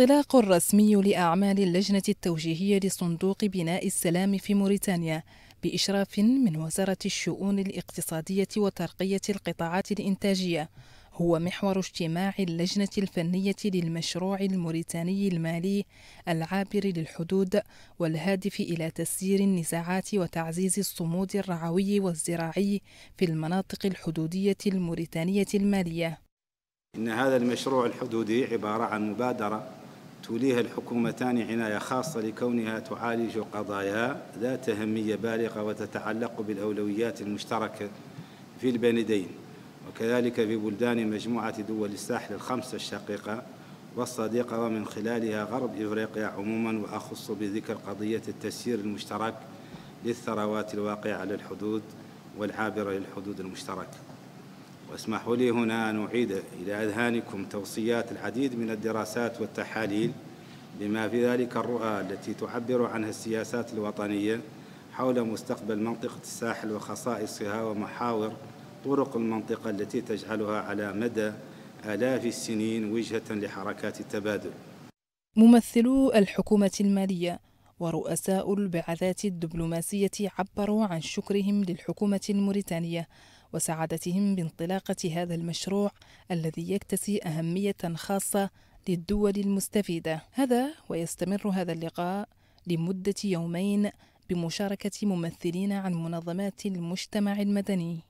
الانطلاق الرسمي لأعمال اللجنة التوجيهية لصندوق بناء السلام في موريتانيا بإشراف من وزارة الشؤون الاقتصادية وترقية القطاعات الإنتاجية هو محور اجتماع اللجنة الفنية للمشروع الموريتاني المالي العابر للحدود والهادف إلى تسيير النزاعات وتعزيز الصمود الرعوي والزراعي في المناطق الحدودية الموريتانية المالية. إن هذا المشروع الحدودي عبارة عن مبادرة توليها الحكومتان عناية خاصة لكونها تعالج قضايا ذات أهمية بالغة وتتعلق بالأولويات المشتركة في البلدين وكذلك في بلدان مجموعة دول الساحل الخمسة الشقيقة والصديقة ومن خلالها غرب إفريقيا عموما وأخص بذكر قضية التسيير المشترك للثروات الواقعة على الحدود والعابرة للحدود المشتركة واسمحوا لي هنا أن أعيد إلى أذهانكم توصيات العديد من الدراسات والتحاليل بما في ذلك الرؤى التي تعبر عنها السياسات الوطنية حول مستقبل منطقة الساحل وخصائصها ومحاور طرق المنطقة التي تجعلها على مدى آلاف السنين وجهة لحركات التبادل ممثلو الحكومة المالية ورؤساء البعثات الدبلوماسية عبروا عن شكرهم للحكومة الموريتانية وسعادتهم بانطلاقة هذا المشروع الذي يكتسي أهمية خاصة للدول المستفيدة هذا ويستمر هذا اللقاء لمدة يومين بمشاركة ممثلين عن منظمات المجتمع المدني